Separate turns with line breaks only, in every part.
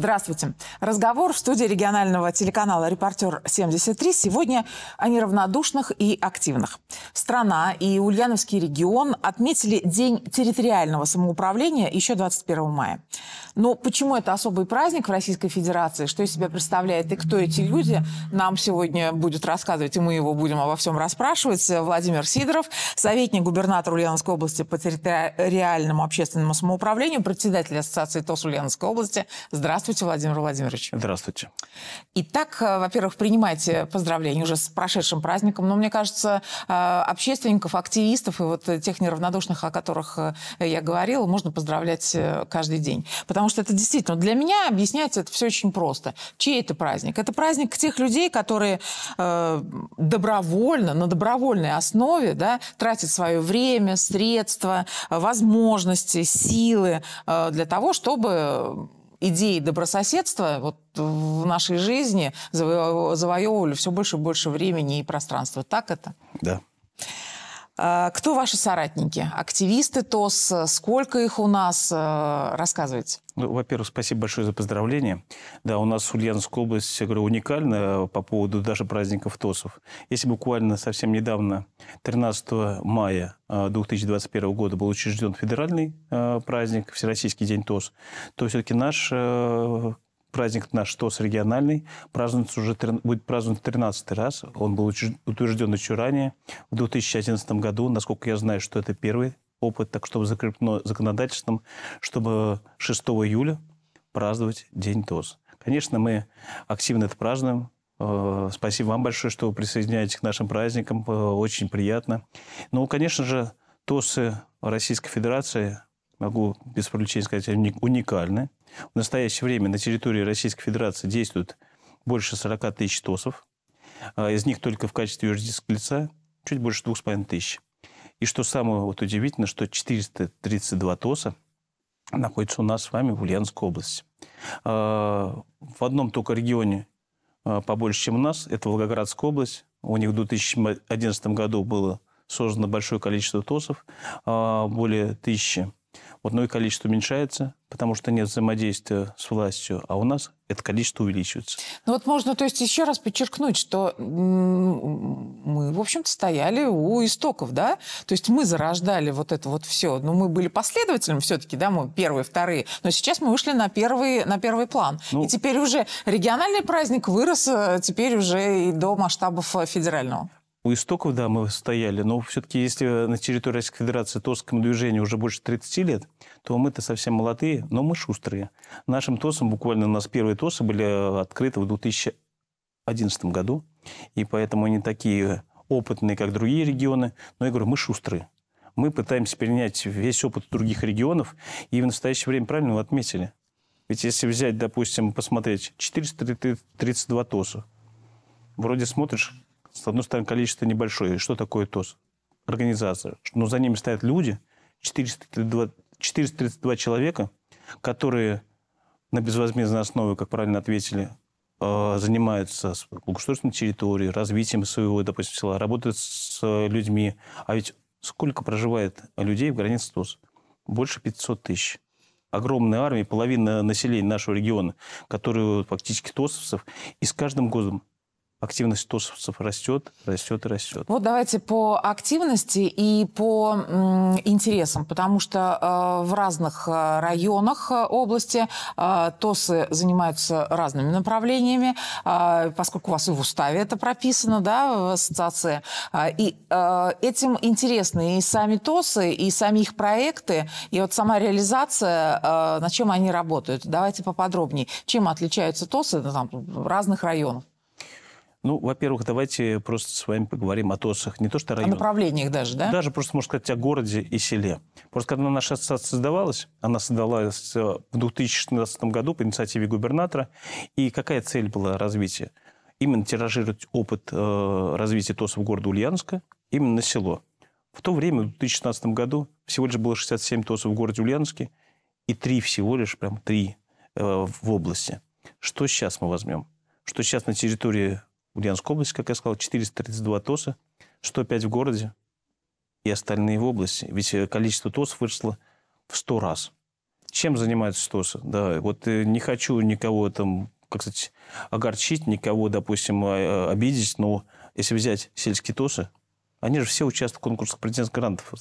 Здравствуйте. Разговор в студии регионального телеканала «Репортер-73». Сегодня о неравнодушных и активных. Страна и Ульяновский регион отметили День территориального самоуправления еще 21 мая. Но ну, почему это особый праздник в Российской Федерации? Что из себя представляет и кто эти люди? Нам сегодня будет рассказывать, и мы его будем обо всем расспрашивать. Владимир Сидоров, советник губернатора Ульяновской области по территориальному общественному самоуправлению, председатель Ассоциации ТОС Ульяновской области. Здравствуйте, Владимир Владимирович. Здравствуйте. Итак, э, во-первых, принимайте поздравления уже с прошедшим праздником, но мне кажется, э, общественников, активистов и вот тех неравнодушных, о которых э, я говорила, можно поздравлять каждый день. Потому что это действительно для меня объясняется это все очень просто. Чей это праздник? Это праздник тех людей, которые э, добровольно, на добровольной основе да, тратят свое время, средства, возможности, силы э, для того, чтобы идеи добрососедства вот в нашей жизни заво завоевывали все больше и больше времени и пространства. Так это? Да. А, кто ваши соратники? Активисты ТОС? Сколько их у нас? Э, рассказывайте. Ну, во-первых, спасибо
большое за поздравление. Да, у нас Ульяновская область, я говорю, уникальна по поводу даже праздников ТОСов. Если буквально совсем недавно, 13 мая 2021 э, года был учрежден федеральный э, праздник, Всероссийский день ТОС, то все-таки наш праздник наш ТОС региональный празднуется уже, будет праздноваться 13 раз. Он был утвержден еще ранее, в 2011 году. Насколько я знаю, что это первый опыт, так чтобы закреплено законодательством, чтобы 6 июля праздновать День ТОС. Конечно, мы активно это празднуем. Э, спасибо вам большое, что вы присоединяетесь к нашим праздникам. Э, очень приятно. Ну, конечно же, ТОСы Российской Федерации могу без привлечения сказать, уникальны. В настоящее время на территории Российской Федерации действует больше 40 тысяч ТОСов. А, из них только в качестве юридического лица чуть больше 2,5 тысяч. И что самое вот удивительно, что 432 ТОСа находятся у нас с вами в Ульяновской области. А, в одном только регионе а, побольше, чем у нас, это Волгоградская область. У них в 2011 году было создано большое количество ТОСов, более тысячи вот, но ну и количество уменьшается, потому что нет взаимодействия с властью, а у нас это количество увеличивается.
Ну вот можно, то есть, еще раз подчеркнуть, что мы, в общем-то, стояли у истоков, да? То есть мы зарождали вот это вот все. Но ну, мы были последователем все-таки, да, мы первые, вторые. Но сейчас мы вышли на первый, на первый план. Ну, и теперь уже региональный праздник вырос, э, теперь уже и до масштабов э, федерального.
У истоков, да, мы стояли, но все-таки если на территории Российской Федерации ТОСскому движению уже больше 30 лет, то мы-то совсем молодые, но мы шустрые. Нашим тосам буквально у нас первые ТОСы были э, открыты в 2011 году, и поэтому они такие опытные, как другие регионы, но я говорю, мы шустрые. Мы пытаемся перенять весь опыт других регионов, и в настоящее время, правильно вы отметили, ведь если взять, допустим, посмотреть, 432 ТОСа, вроде смотришь, с одной стороны, количество небольшое. Что такое ТОС? Организация. Но за ними стоят люди, 432, 432 человека, которые на безвозмездной основе, как правильно ответили, э, занимаются с государственной территорией, развитием своего, допустим, села, работают с э, людьми. А ведь сколько проживает людей в границе ТОС? Больше 500 тысяч. Огромная армия, половина населения нашего региона, которые фактически ТОСовцев. И с каждым годом активность ТОСовцев растет, растет и растет.
Вот давайте по активности и по интересам, потому что э, в разных э, районах э, области э, ТОСы занимаются разными направлениями, э, поскольку у вас и в уставе это прописано, да, в ассоциации. Э, и этим интересны и сами ТОСы, и сами их проекты, и вот сама реализация, на чем они работают. Давайте поподробнее. Чем отличаются ТОСы ну, там, разных районов?
Ну, во-первых, давайте просто с вами поговорим о ТОСах. Не то, что район. О
направлениях даже, да?
Даже просто, можно сказать, о городе и селе. Просто когда наша ассоциация создавалась, она создалась э, в 2016 году по инициативе губернатора. И какая цель была развития? Именно тиражировать опыт э, развития ТОСов города Ульяновска именно на село. В то время, в 2016 году, всего лишь было 67 ТОСов в городе Ульяновске и три всего лишь, прям три э, в области. Что сейчас мы возьмем? Что сейчас на территории Ульяновской области, как я сказал, 432 ТОСа, 105 в городе и остальные в области. Ведь э, количество тос выросло в 100 раз. Чем занимаются ТОСы? Да, вот э, не хочу никого там, как сказать, огорчить, никого, допустим, а, э, обидеть, но если взять сельские ТОСы, они же все участвуют в конкурсах президентских грантов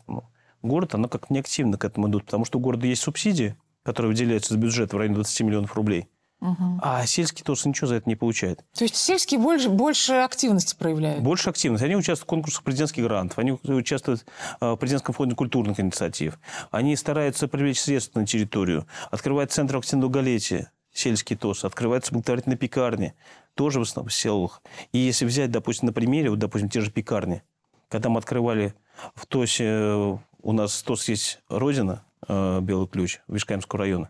Город, оно как неактивно к этому идут, потому что у города есть субсидии, которые выделяются из бюджета в районе 20 миллионов рублей – Угу. А сельские тоже ничего за это не получают.
То есть сельские больше, больше активности проявляют?
Больше активности. Они участвуют в конкурсах президентских грантов, они участвуют а, в президентском фонде культурных инициатив, они стараются привлечь средства на территорию, открывают центр актиндугалетия, сельские тоже. открываются благотворительные пекарни, тоже в основном в селах. И если взять, допустим, на примере, вот, допустим, те же пекарни, когда мы открывали в ТОСе, э, у нас ТОС есть «Родина», э, Белый ключ, Вишкаемского района.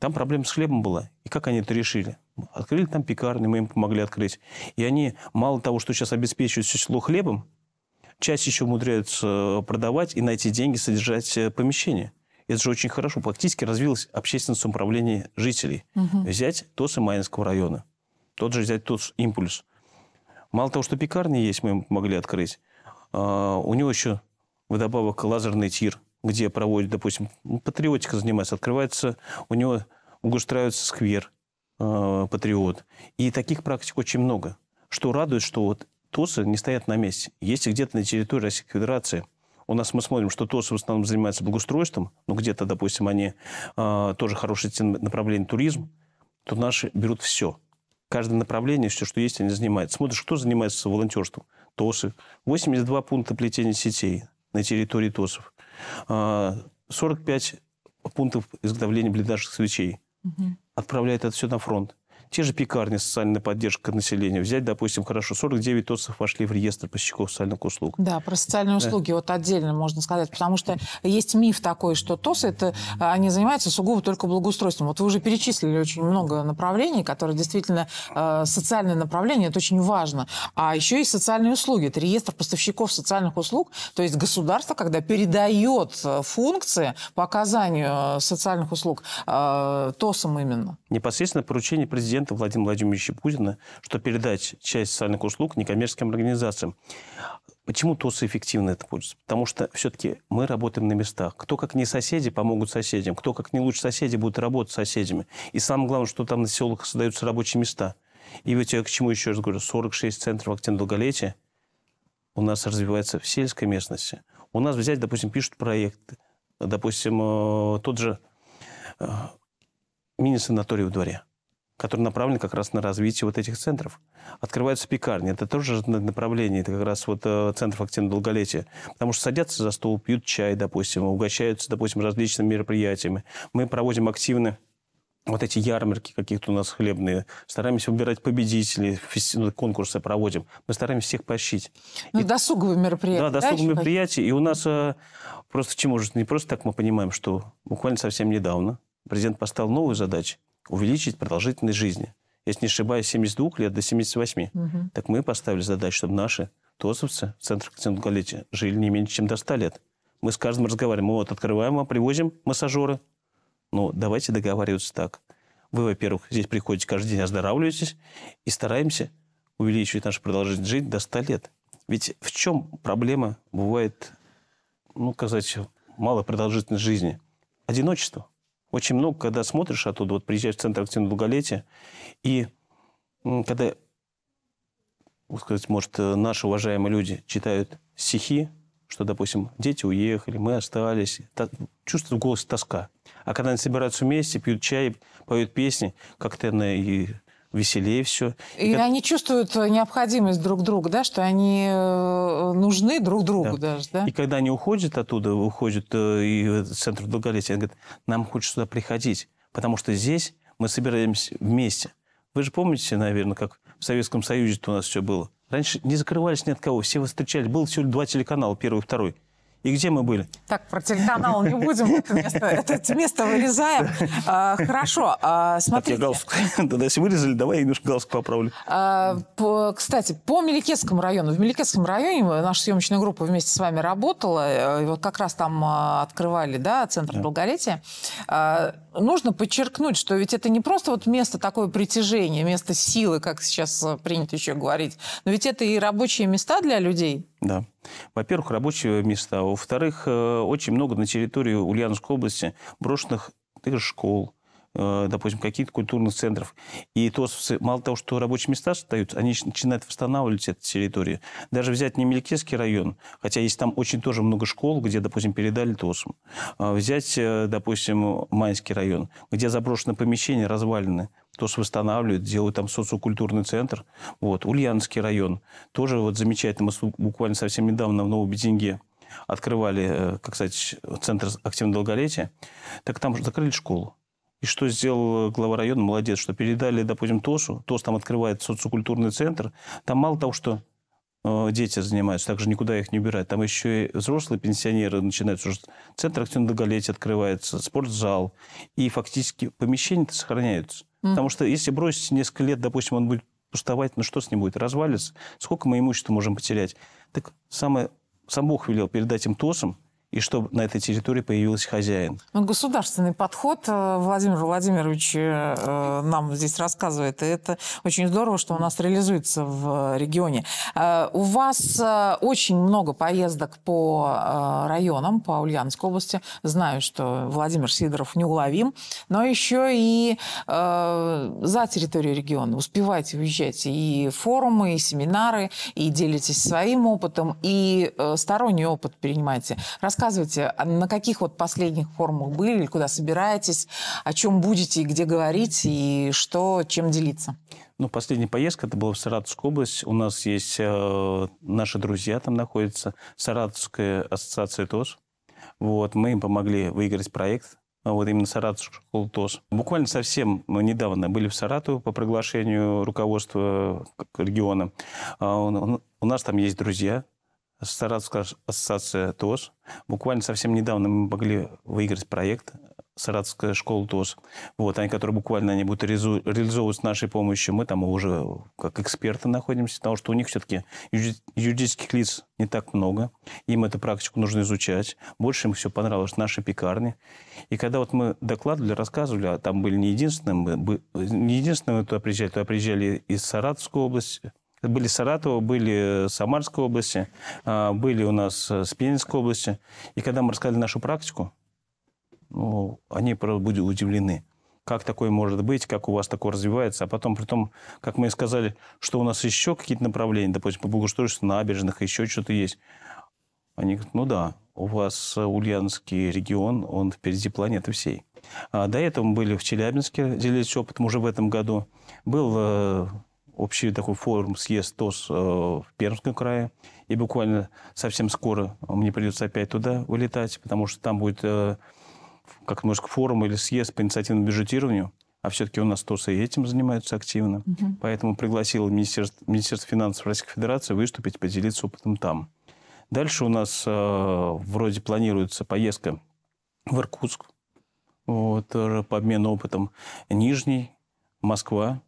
Там проблема с хлебом была. И как они это решили? Открыли там пекарни, мы им помогли открыть. И они мало того, что сейчас обеспечивают все село хлебом, часть еще умудряются э, продавать и на эти деньги содержать э, помещение. Это же очень хорошо. Практически развилось общественное самоуправление жителей. Угу. Взять ТОС и Майнского района. Тот же взять ТОС «Импульс». Мало того, что пекарни есть, мы им помогли открыть. А, у него еще вдобавок лазерный тир – где проводит, допустим, ну, патриотика занимается, открывается, у него угустраивается сквер э, патриот. И таких практик очень много. Что радует, что вот ТОСы не стоят на месте. Если где-то на территории Российской Федерации у нас мы смотрим, что ТОСы в основном занимаются благоустройством, но ну, где-то, допустим, они э, тоже хорошие направления, туризм, то наши берут все. Каждое направление, все, что есть, они занимаются. Смотришь, кто занимается волонтерством. ТОСы. 82 пункта плетения сетей на территории ТОСов. 45 а, пунктов изготовления блиндажных свечей. Угу. Отправляет это все на фронт. Те же пекарни, социальная поддержка населения. Взять, допустим, хорошо, 49 ТОЦов вошли в реестр поставщиков социальных услуг.
Да, про социальные да. услуги вот отдельно можно сказать, потому что есть миф такой, что ТОСы, это, а, они занимаются сугубо только благоустройством. Вот вы уже перечислили очень много направлений, которые действительно э, а, социальное направление, это очень важно. А еще и социальные услуги. Это реестр поставщиков социальных услуг, то есть государство, когда передает э, функции по оказанию э, социальных услуг э, ТОСам именно.
Непосредственно поручение президента президента Владимира Владимировича Путина, что передать часть социальных услуг некоммерческим организациям. Почему ТОСы эффективно это пользуются? Потому что все-таки мы работаем на местах. Кто как не соседи, помогут соседям. Кто как не лучше соседи, будут работать с соседями. И самое главное, что там на селах создаются рабочие места. И ведь я к чему еще раз говорю, 46 центров активного долголетия у нас развивается в сельской местности. У нас взять, допустим, пишут проекты. Допустим, э, тот же э, мини-санаторий в дворе который направлен как раз на развитие вот этих центров. Открываются пекарни. Это тоже направление, это как раз вот э, центров активного долголетия. Потому что садятся за стол, пьют чай, допустим, угощаются, допустим, различными мероприятиями. Мы проводим активно вот эти ярмарки каких то у нас хлебные, стараемся выбирать победителей, ну, конкурсы проводим, мы стараемся всех поощрить.
Ну, и... досуговые мероприятия. Да, досуговые да, мероприятия.
И у нас э, просто чему же, не просто так мы понимаем, что буквально совсем недавно президент поставил новую задачу увеличить продолжительность жизни. Если не ошибаюсь, 72 лет до 78. Угу. Так мы поставили задачу, чтобы наши тосовцы в центре Ксенголетия жили не меньше, чем до 100 лет. Мы с каждым разговариваем. Мы вот открываем, а привозим массажеры. Ну, давайте договариваться так. Вы, во-первых, здесь приходите каждый день, оздоравливаетесь и стараемся увеличивать нашу продолжительность жизни до 100 лет. Ведь в чем проблема бывает, ну, сказать, малой продолжительность жизни? Одиночество. Очень много, когда смотришь оттуда, вот приезжаешь в Центр активного долголетия, и когда, вот сказать, может, э, наши уважаемые люди читают стихи, что, допустим, дети уехали, мы остались, та, чувствуют в тоска. А когда они собираются вместе, пьют чай, поют песни, как-то коктейльные и веселее все. И, и как...
они чувствуют э, необходимость друг друга, да, что они э, нужны друг другу да.
даже, да? И когда они уходят оттуда, уходят э, и в центр долголетия, они говорят, нам хочется сюда приходить, потому что здесь мы собираемся вместе. Вы же помните, наверное, как в Советском Союзе у нас все было. Раньше не закрывались ни от кого, все встречались. Было всего два телеканала, первый и второй. И где мы были?
Так, про телеканал не будем, это место, это место вырезаем.
А, хорошо, а, смотрите. Так, я галстук. Тогда если вырезали, давай я немножко галстук поправлю.
А, по, кстати, по Меликетскому району. В Меликетском районе наша съемочная группа вместе с вами работала. Э, и вот как раз там а, открывали да, центр да. долголетия. А, нужно подчеркнуть, что ведь это не просто вот место такое притяжения, место силы, как сейчас а, принято еще говорить, но ведь это и рабочие места для людей,
да. Во-первых, рабочие места. Во-вторых, э, очень много на территории Ульяновской области брошенных э, школ, э, допустим, каких-то культурных центров. И то, мало того, что рабочие места остаются, они начинают восстанавливать эту территорию. Даже взять Немелькесский район, хотя есть там очень тоже много школ, где, допустим, передали ТОСМ. А взять, допустим, Майский район, где заброшены помещения, развалины тоже восстанавливают, делают там социокультурный центр. Вот, Ульяновский район тоже вот замечательно. Мы буквально совсем недавно в Новом открывали, э, как сказать, центр активного долголетия. Так там же закрыли школу. И что сделал э, глава района? Молодец, что передали, допустим, ТОСу. ТОС там открывает социокультурный центр. Там мало того, что э, дети занимаются, также никуда их не убирают, Там еще и взрослые пенсионеры начинаются. Уже центр активного долголетия открывается, спортзал. И фактически помещения-то сохраняются. Mm. Потому что если бросить несколько лет, допустим, он будет пустовать, ну что с ним будет, развалится? Сколько мы имущества можем потерять? Так самое, сам Бог велел передать им ТОСам, и чтобы на этой территории появился хозяин.
Ну, государственный подход э, Владимир Владимирович э, э, нам здесь рассказывает. И это очень здорово, что у нас реализуется в регионе. У вас очень много поездок по районам, по Ульяновской области. Знаю, что Владимир Сидоров неуловим, но еще и за территорию региона Успевайте уезжать и форумы, и семинары, и делитесь своим опытом, и сторонний опыт принимайте. Расскажите рассказывайте, а на каких вот последних форумах были, куда собираетесь, о чем будете и где говорить, и что, чем делиться?
Ну, последняя поездка, это была в Саратовскую область. У нас есть э, наши друзья там находятся, Саратовская ассоциация ТОС. Вот, мы им помогли выиграть проект, а вот именно Саратовскую школу ТОС. Буквально совсем ну, недавно были в Саратове по приглашению руководства региона. А, у нас там есть друзья, Саратовская ассоциация ТОЗ Буквально совсем недавно мы могли выиграть проект Саратовская школа ТОЗ, Вот, они, которые буквально они будут реализовывать с нашей помощью. Мы там уже как эксперты находимся, потому что у них все-таки юридических лиц не так много. Им эту практику нужно изучать. Больше им все понравилось наши пекарни И когда вот мы докладывали, рассказывали, а там были не единственные мы не единственные единственным туда приезжали, туда приезжали из Саратовской области, были Саратова, были э, Самарской области, а, были у нас э, с области. И когда мы рассказали нашу практику, ну, они просто были удивлены. Как такое может быть, как у вас такое развивается. А потом, при том, как мы сказали, что у нас еще какие-то направления, допустим, по благоустройству набережных, еще что-то есть. Они говорят, ну да, у вас э, Ульяновский регион, он впереди планеты всей. А до этого мы были в Челябинске, делились опытом уже в этом году. Был общий такой форум, съезд ТОС э, в Пермском крае. И буквально совсем скоро мне придется опять туда улетать, потому что там будет э, как немножко форум или съезд по инициативному бюджетированию. А все-таки у нас ТОСы и этим занимаются активно. Угу. Поэтому пригласил Министерство, Министерство финансов Российской Федерации выступить, поделиться опытом там. Дальше у нас э, вроде планируется поездка в Иркутск вот, по обмену опытом. Нижний, Москва,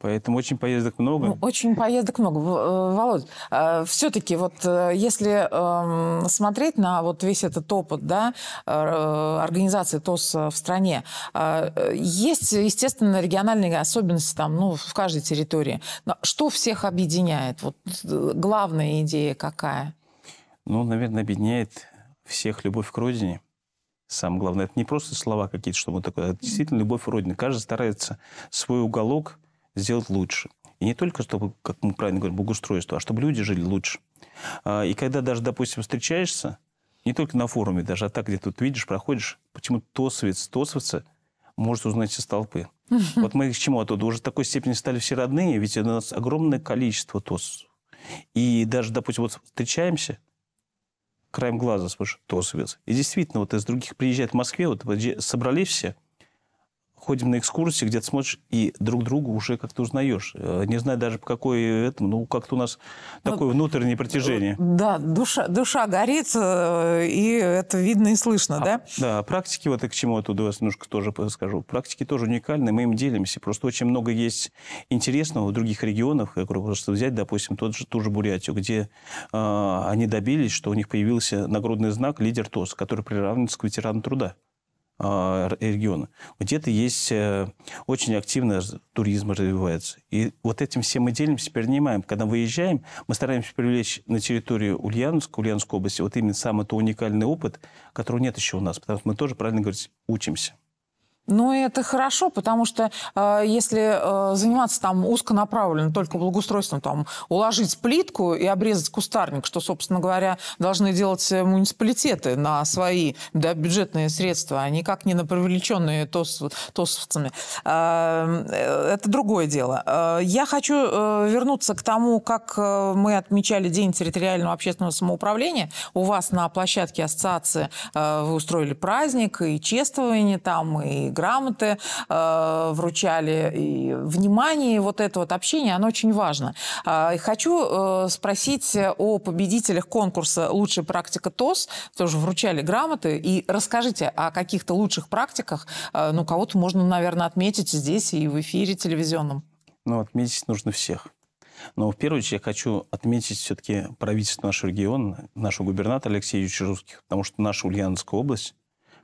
Поэтому очень поездок много. Ну,
очень поездок много. Э, Володь, э, все-таки вот э, если эм, смотреть на вот весь этот опыт да, организации ТОС в стране, есть, естественно, региональные особенности там, ну, в каждой территории. Но что всех объединяет? Вот главная идея какая?
Ну, наверное, объединяет всех любовь к родине. Самое главное, это не просто слова какие-то, что такое, Это а действительно любовь к родине. Каждый старается свой уголок – сделать лучше. И не только, чтобы, как мы правильно говорим, благоустройство, а чтобы люди жили лучше. А, и когда даже, допустим, встречаешься, не только на форуме даже, а так, где тут видишь, проходишь, почему тосовец, тосовца может узнать из толпы. Вот мы к чему оттуда? Уже в такой степени стали все родные, ведь у нас огромное количество тосов. И даже, допустим, вот встречаемся, краем глаза, слышишь, тосовец. И действительно, вот из других приезжает в Москве, вот собрались все – ходим на экскурсии, где-то смотришь, и друг друга уже как-то узнаешь. Э, не знаю даже по какой этому, ну, как-то у нас ну, такое внутреннее протяжение. Э,
да, душа, душа горит, э, и это видно и слышно, а, да?
Да, практики вот и к чему я а тут немножко тоже скажу. Практики тоже уникальны, мы им делимся. Просто очень много есть интересного в других регионах. Я говорю, просто взять, допустим, тот же, ту же Бурятию, где э, они добились, что у них появился нагрудный знак «Лидер ТОС», который приравнивается к ветерану труда. А, региона. Где-то есть э, очень активно туризм развивается. И вот этим всем мы делимся, перенимаем. Когда выезжаем, мы стараемся привлечь на территорию Ульяновска, Ульяновской области вот именно самый то уникальный опыт, которого нет еще у нас, потому что мы тоже, правильно говорить, учимся.
Ну, это хорошо, потому что э, если э, заниматься там узконаправленно только благоустройством, там, уложить плитку и обрезать кустарник, что, собственно говоря, должны делать э, муниципалитеты на свои да, бюджетные средства, а никак не на привлеченные тос, тосовцами, э, э это другое дело. Э, я хочу вернуться к тому, как мы отмечали День территориального общественного самоуправления. У вас на площадке ассоциации вы устроили праздник и чествование там, и грамоты, э, вручали и внимание, и вот это вот общение, оно очень важно. А, хочу э, спросить о победителях конкурса «Лучшая практика ТОС», тоже вручали грамоты, и расскажите о каких-то лучших практиках, э, ну, кого-то можно, наверное, отметить здесь и в эфире телевизионном.
Ну, отметить нужно всех. Но в первую очередь я хочу отметить все-таки правительство нашего региона, нашего губернатора Алексея Юрьевича Русских, потому что наша Ульяновская область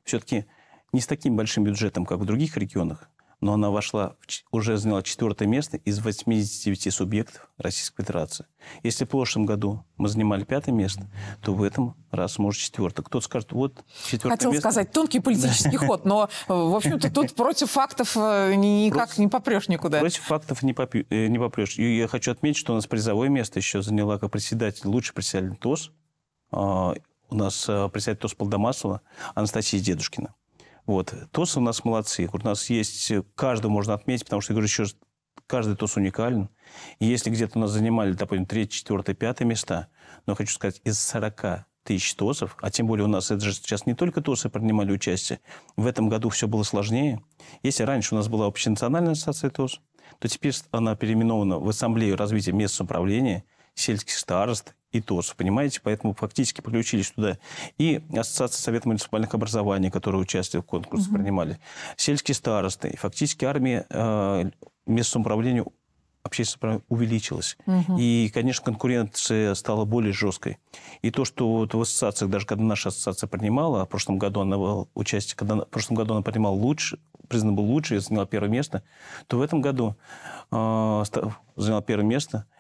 все-таки не с таким большим бюджетом, как в других регионах, но она вошла, в, уже заняла четвертое место из 89 субъектов Российской Федерации. Если в прошлом году мы занимали пятое место, то в этом раз может четвертое. Кто-то скажет, вот четвертое Хотел место. сказать,
тонкий политический ход, но, э, в общем-то, тут против фактов э, никак не попрешь никуда.
Против фактов не э, попрешь. И я хочу отметить, что у нас призовое место еще заняла как председатель, лучший председатель ТОС. А, у нас председатель ТОС Полдомасова Анастасия Дедушкина. Вот. ТОСы у нас молодцы. У нас есть... Каждый можно отметить, потому что, я говорю еще каждый ТОС уникален. И если где-то у нас занимали, допустим, третье, четвертое, пятое места, но хочу сказать, из 40 тысяч ТОСов, а тем более у нас это же сейчас не только ТОСы принимали участие, в этом году все было сложнее. Если раньше у нас была общенациональная ассоциация ТОС, то теперь она переименована в Ассамблею развития мест управления, сельских старост и ТОС, понимаете? Поэтому фактически подключились туда и Ассоциация Совета муниципальных образований, которые участие в конкурсе угу. принимали, сельские старосты. И фактически армия э, местного управления общественное увеличилось. Угу. И, конечно, конкуренция стала более жесткой. И то, что вот в ассоциациях, даже когда наша ассоциация принимала, в прошлом году она была участие, когда в прошлом году она принимала лучше, признана была лучше, я заняла первое место, то в этом году э, заняла первое место –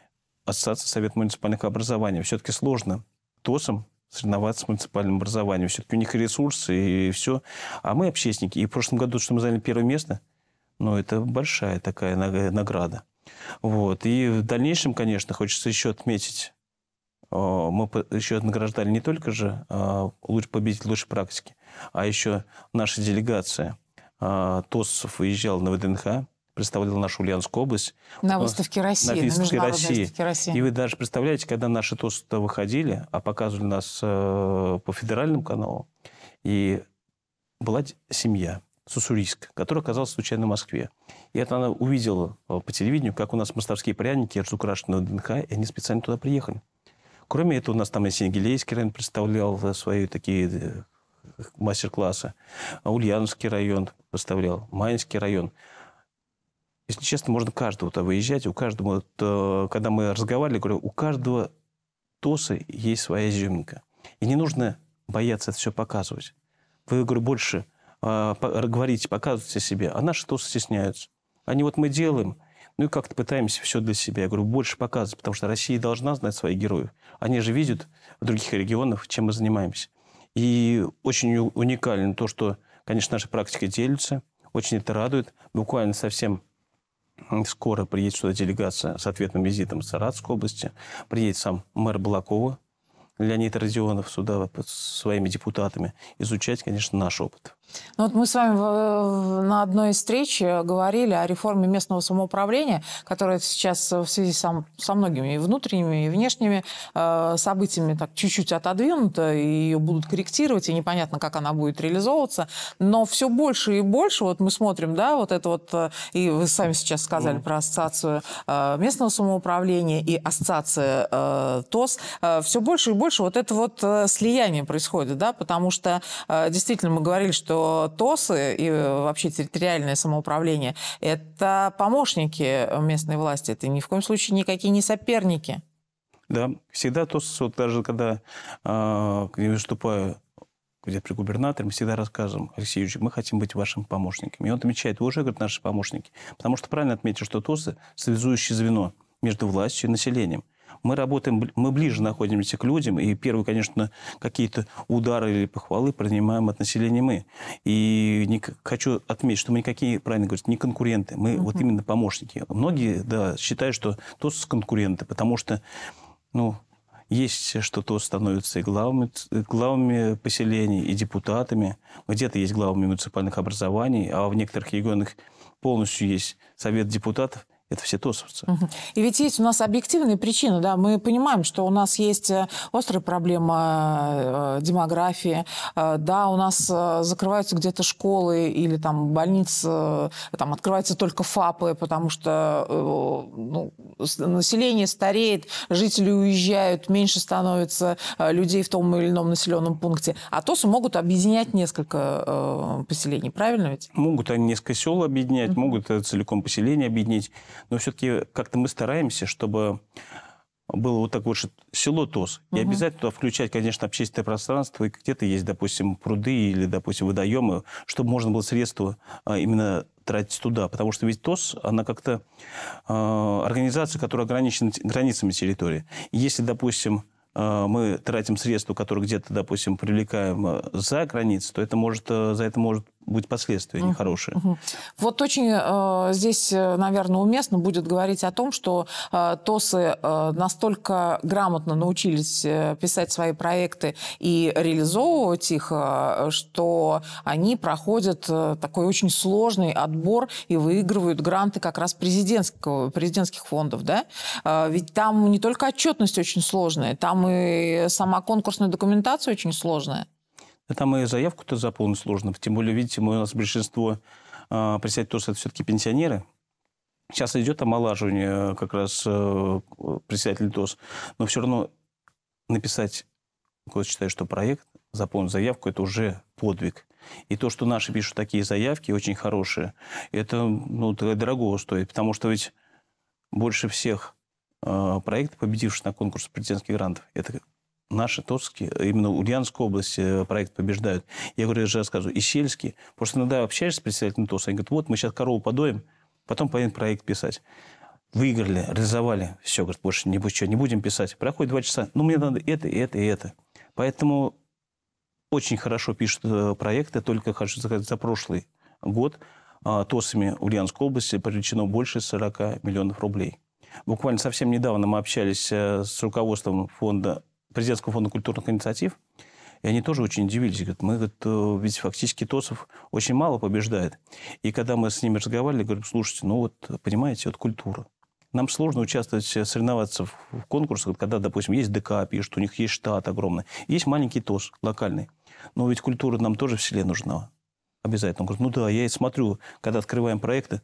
Ассоциация Совет муниципальных образований. Все-таки сложно Тосам соревноваться с муниципальным образованием. Все-таки у них и ресурсы, и все. А мы общественники. И в прошлом году, что мы заняли первое место, ну, это большая такая награда. Вот. И в дальнейшем, конечно, хочется еще отметить, э, мы еще награждали не только же э, лучший победитель лучшей практики, а еще наша делегация э, ТОСов выезжала на ВДНХ, представлял нашу Ульяновскую область. На выставке России. На на выставке России. И вы даже представляете, когда наши тосты выходили, а показывали нас э, по федеральным каналам и была семья Сусурийск, которая оказалась случайно в Москве. И это она увидела э, по телевидению, как у нас мостовские пряники разукрашены на ДНХ, и они специально туда приехали. Кроме этого, у нас там и Сингелейский район представлял э, свои такие э, мастер-классы, а Ульяновский район представлял, Майнский район если честно, можно каждого-то выезжать, у каждого, то, э, когда мы разговаривали, говорю, у каждого ТОСа есть своя изюминка. И не нужно бояться это все показывать. Вы, говорю, больше э, говорите, показывайте себе, а наши ТОСы стесняются. Они вот мы делаем, ну и как-то пытаемся все для себя. Я говорю, больше показывать, потому что Россия должна знать своих героев. Они же видят в других регионах, чем мы занимаемся. И очень уникально то, что, конечно, наши практики делятся, очень это радует. Буквально совсем Скоро приедет сюда делегация с ответным визитом с Саратской области. Приедет сам мэр Балакова Леонид Родионов сюда со своими депутатами изучать, конечно, наш опыт.
Ну вот мы с вами э, на одной из встреч э, говорили о реформе местного самоуправления, которая сейчас э, в связи со, многими и внутренними, и внешними событиями так чуть-чуть отодвинута, и ее будут корректировать, и непонятно, как она будет реализовываться. Но все больше и больше, вот мы смотрим, да, вот это вот, и вы сами сейчас сказали ну. про ассоциацию местного самоуправления и ассоциация ТОС, все больше и больше вот это вот слияние происходит, да, потому что действительно мы говорили, что что ТОСы и э, вообще территориальное самоуправление – это помощники местной власти, это ни в коем случае никакие не соперники.
Да, всегда Тосы. вот даже когда э, выступаю где при губернаторе, мы всегда рассказываем, Алексей Юрьевич, мы хотим быть вашим помощником. И он отмечает, вы уже, говорит, наши помощники. Потому что правильно отметил, что ТОСы – связующее звено между властью и населением мы работаем, мы ближе находимся к людям, и первые, конечно, какие-то удары или похвалы принимаем от населения мы. И не, хочу отметить, что мы никакие, правильно говорить, не конкуренты, мы угу. вот именно помощники. Многие, да, считают, что тот с конкуренты, потому что, ну, есть что то становится и главами, э, главами поселений, и депутатами. Где-то есть главами муниципальных образований, а в некоторых регионах полностью есть совет депутатов – это все тосовцы.
И ведь есть у нас объективные причины, да, мы понимаем, что у нас есть э, острая проблема э, демографии, э, да, у нас закрываются где-то школы или там больницы, там открываются только ФАПы, потому что ну, население стареет, жители уезжают, меньше становится людей в том или ином населенном пункте, а ТОСы могут объединять несколько поселений, правильно ведь?
Могут они несколько сел объединять, угу. могут целиком поселение объединить но все-таки как-то мы стараемся, чтобы было вот такое вот село ТОС. Угу. И обязательно включать, конечно, общественное пространство, и где-то есть, допустим, пруды или, допустим, водоемы, чтобы можно было средства а, именно тратить туда. Потому что ведь ТОС, она как-то э, организация, которая ограничена границами территории. И если, допустим, а, мы тратим средства, которые где-то, допустим, привлекаем за границу, то это может, за это может будут последствия угу, нехорошие. Угу.
Вот очень э, здесь, э, наверное, уместно будет говорить о том, что э, ТОСы э, настолько грамотно научились э, писать свои проекты и реализовывать их, э, что они проходят э, такой очень сложный отбор и выигрывают гранты как раз президентского, президентских фондов. Да? Э, ведь там не только отчетность очень сложная, там и сама конкурсная документация очень сложная.
Там и заявку-то заполнить сложно. Тем более, видите, мы, у нас большинство э, представителей ТОС – это все-таки пенсионеры. Сейчас идет омолаживание э, как раз э, представителей ТОС. Но все равно написать, я считаю, что проект, заполнить заявку – это уже подвиг. И то, что наши пишут такие заявки, очень хорошие, это ну, дорого стоит. Потому что ведь больше всех э, проект, победивший на конкурсе президентских грантов, это наши торские именно Ульяновской области э, проект побеждают. Я говорю, я же рассказываю, и сельские. Потому что иногда общаешься с представителями ТОСа, они говорят, вот мы сейчас корову подоим, потом поедем проект писать. Выиграли, реализовали, все, говорит, больше не, что, не будем писать. Проходит два часа, ну мне надо это, это и это. Поэтому очень хорошо пишут э, проекты, только хочу сказать, за прошлый год а, ТОСами Ульяновской области привлечено больше 40 миллионов рублей. Буквально совсем недавно мы общались э, с руководством фонда президентского фонда культурных инициатив, и они тоже очень удивились. Говорят, мы, говорят, э, ведь фактически ТОСов очень мало побеждает. И когда мы с ними разговаривали, говорим, слушайте, ну вот, понимаете, вот культура. Нам сложно участвовать, э, соревноваться в конкурсах, когда, допустим, есть ДК, пишут, у них есть штат огромный. Есть маленький ТОС локальный. Но ведь культура нам тоже в селе нужна. Обязательно. Он говорит, ну да, я и смотрю, когда открываем проекты,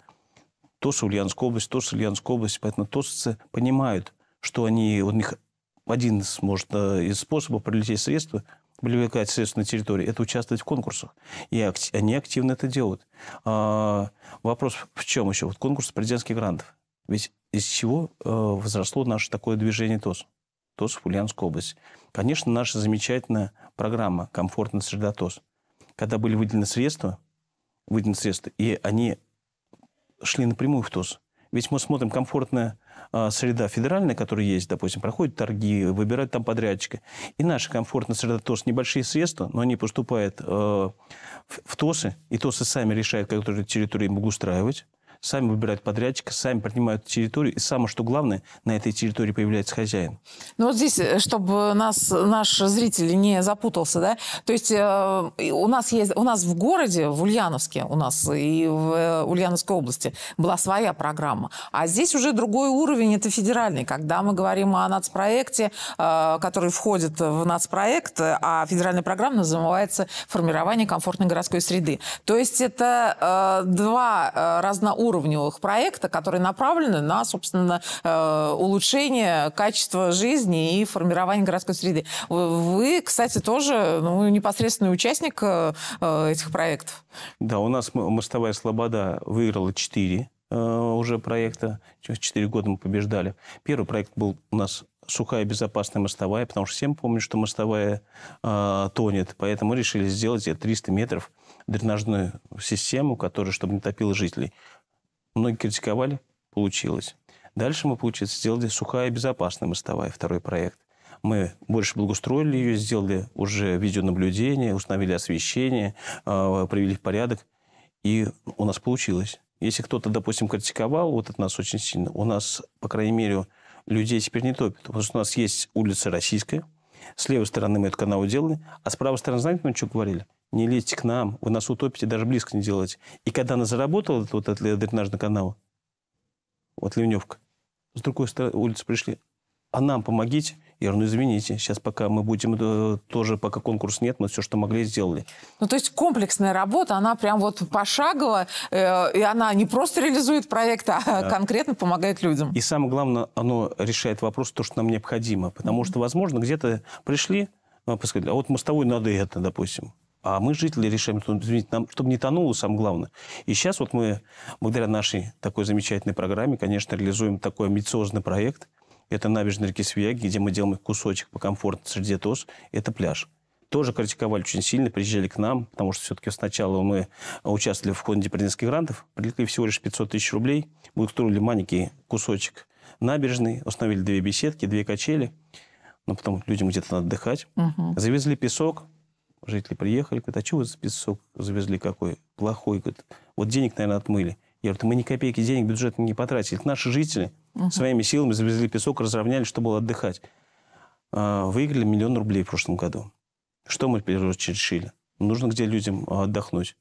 ТОС Ульяновская область, ТОС Ульяновская область. Поэтому ТОСовцы понимают, что они, у них один из, может, э, из способов привлечь средства, привлекать средства на территории, это участвовать в конкурсах. И они активно это делают. А, вопрос в чем еще? Вот конкурс президентских грантов. Ведь из чего э, возросло наше такое движение ТОС? ТОС в Ульяновской области. Конечно, наша замечательная программа «Комфортная среда ТОС», когда были выделены средства, выделены средства, и они шли напрямую в ТОС. Ведь мы смотрим комфортная а, среда федеральная, которая есть, допустим, проходят торги, выбирают там подрядчика. И наша комфортная среда тоже небольшие средства, но они поступают а, в ТОСы, и ТОСы сами решают, какую территорию им обустраивать сами выбирают подрядчика, сами принимают территорию, и самое, что главное, на этой территории появляется хозяин.
Ну вот здесь, э, чтобы нас, наш зритель не запутался, да, то есть э, у нас есть, у нас в городе, в Ульяновске у нас и в э, Ульяновской области была своя программа, а здесь уже другой уровень, это федеральный, когда мы говорим о нацпроекте, э, который входит в нацпроект, а федеральная программа называется «Формирование комфортной городской среды». То есть это э, два э, разноуровневых многоуровневых проекта, которые направлены на, собственно, э, улучшение качества жизни и формирование городской среды. Вы, кстати, тоже ну, непосредственный участник э, э, этих проектов.
Да, у нас «Мостовая слобода» выиграла 4 уже проекта. Через 4 года мы побеждали. Первый проект был у нас сухая безопасная мостовая, потому что всем помню, что мостовая э, тонет. Поэтому решили сделать 300 метров дренажную систему, которая, чтобы не топила жителей. Многие критиковали, получилось. Дальше мы, получается, сделали сухая и безопасная мостовая, второй проект. Мы больше благоустроили ее, сделали уже видеонаблюдение, установили освещение, а, привели в порядок. И у нас получилось. Если кто-то, допустим, критиковал вот это нас очень сильно, у нас, по крайней мере, людей теперь не топит. Потому что у нас есть улица Российская, с левой стороны мы эту канал делали, а с правой стороны, знаете, мы что говорили? не лезьте к нам, вы нас утопите, даже близко не делайте. И когда она заработала, вот этот дренажный канал, вот ливневка, с другой стороны улицы пришли, а нам помогите. Я говорю, ну извините, сейчас пока мы будем, э, тоже пока конкурс нет, мы все, что могли, сделали.
Ну то есть комплексная работа, она прям вот пошагово, э, и она не просто реализует проект, а да. конкретно помогает
людям. И самое главное, оно решает вопрос, то, что нам необходимо. Потому mm-hmm. что, возможно, где-то пришли, ну, а, а вот мостовой надо это, допустим. А мы, жители, решаем, нам, чтобы не тонуло, самое главное. И сейчас вот мы, благодаря нашей такой замечательной программе, конечно, реализуем такой амбициозный проект. Это набережная реки Свияги, где мы делаем кусочек по комфортной среде ТОС. Это пляж тоже критиковали очень сильно, приезжали к нам, потому что все-таки сначала мы участвовали в фонде президентских грантов, привлекли всего лишь 500 тысяч рублей, мы устроили маленький кусочек набережной, установили две беседки, две качели, но ну, потом людям где-то надо отдыхать. Угу. Завезли песок, Жители приехали, говорят, а чего вы песок завезли какой? Плохой. Говорят, вот денег, наверное, отмыли. Я говорю, мы ни копейки денег бюджет не потратили. Это наши жители Uh -huh. своими силами завезли песок, разровняли, чтобы было отдыхать. А, выиграли миллион рублей в прошлом году. Что мы решили? Нужно где людям а, отдохнуть.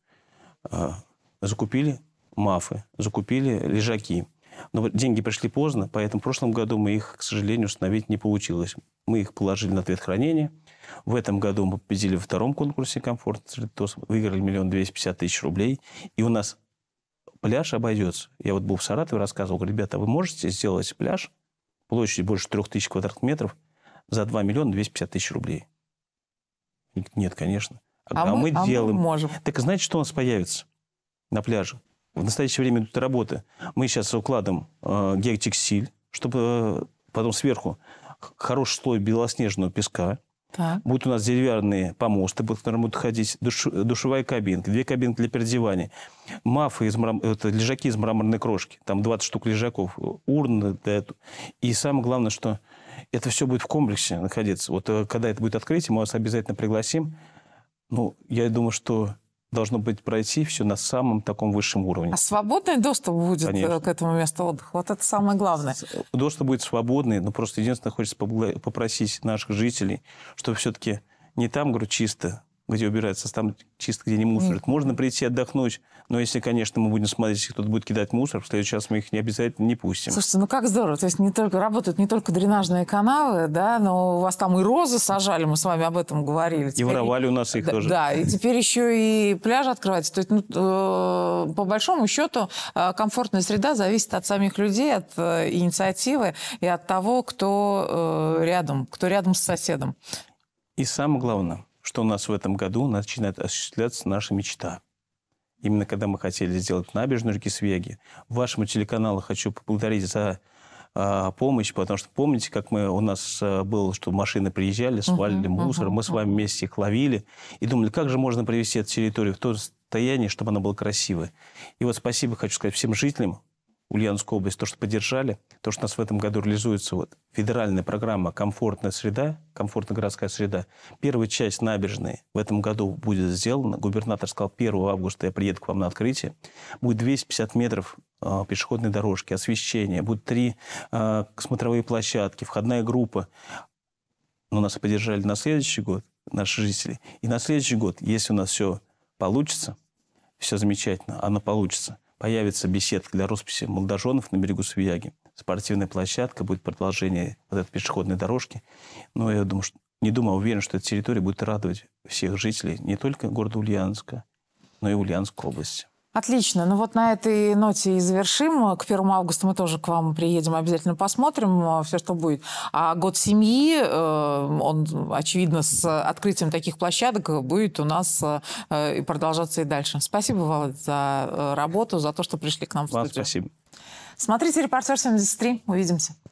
А, закупили мафы, закупили лежаки. Но деньги пришли поздно, поэтому в прошлом году мы их, к сожалению, установить не получилось. Мы их положили на ответ хранения – в этом году мы победили во втором конкурсе «Комфорт Цветос», выиграли миллион двести пятьдесят тысяч рублей. И у нас пляж обойдется. Я вот был в Саратове, рассказывал, говорю, ребята, вы можете сделать пляж площадью больше трех тысяч квадратных метров за 2 миллиона двести пятьдесят тысяч рублей? Нет, конечно. А, а мы, мы делаем. А мы можем. Так а знаете, что у нас появится на пляже? В настоящее время идут работы. Мы сейчас укладываем э, геотексиль, чтобы э, потом сверху хороший слой белоснежного песка – так. Будут у нас деревянные помосты, по которым будут ходить, душ, душевая кабинка, две кабинки для переодевания, мафы, из мрам... это лежаки из мраморной крошки, там 20 штук лежаков, э, урны. Для... И самое главное, что это все будет в комплексе находиться. Вот э, когда это будет открытие, мы вас обязательно пригласим. Ну, я думаю, что должно быть пройти все на самом таком высшем уровне. А
свободный доступ будет э, Конечно. к этому месту отдыха? Вот это самое главное. Э,
доступ будет свободный, но просто единственное, хочется попросить наших жителей, чтобы все-таки не там, говорю, чисто, где убирается, там чисто, где не мусорят. Можно прийти отдохнуть, но если, конечно, мы будем смотреть, если кто-то будет кидать мусор, в следующий раз мы их не обязательно не пустим. Слушайте,
ну как здорово. То есть не только работают не только дренажные каналы, да, но у вас там и розы сажали, мы с вами об этом говорили. Теперь... И воровали
у нас их да, тоже. Да, и
теперь еще и пляж открывается. То есть, ну, э, по большому счету, э, комфортная среда зависит от самих людей, от э, инициативы и от того, кто рядом, кто рядом с соседом.
И самое главное – что у нас в этом году начинает осуществляться наша мечта. Именно когда мы хотели сделать набережную реки Свеги. Вашему телеканалу хочу поблагодарить за а, помощь, потому что помните, как мы у нас а, было, что машины приезжали, свалили uh-huh, мусор, uh-huh, мы с вами вместе их ловили и думали, как же можно привести эту территорию в то состояние, чтобы она была красивой. И вот спасибо хочу сказать всем жителям, Ульяновскую область, то, что поддержали, то, что у нас в этом году реализуется вот федеральная программа «Комфортная среда», «Комфортная городская среда». Первая часть набережной в этом году будет сделана. Губернатор сказал, 1 августа я приеду к вам на открытие. Будет 250 метров э, пешеходной дорожки, освещение, будут три э, смотровые площадки, входная группа. Но нас поддержали на следующий год наши жители. И на следующий год, если у нас все получится, все замечательно, оно получится – Появится беседка для росписи молодоженов на берегу Свияги. Спортивная площадка, будет продолжение вот этой пешеходной дорожки. Но я думаю, что, не думаю, а уверен, что эта территория будет радовать всех жителей не только города Ульяновска, но и Ульяновской области.
Отлично. Ну вот на этой ноте и завершим. К 1 августа мы тоже к вам приедем, обязательно посмотрим а, все, что будет. А год семьи, э, он, очевидно, с открытием таких площадок будет у нас э, э, и продолжаться и дальше. Спасибо, Володь, за работу, за то что пришли к нам в студию. Вам спасибо. Смотрите «Репортер 73». Увидимся.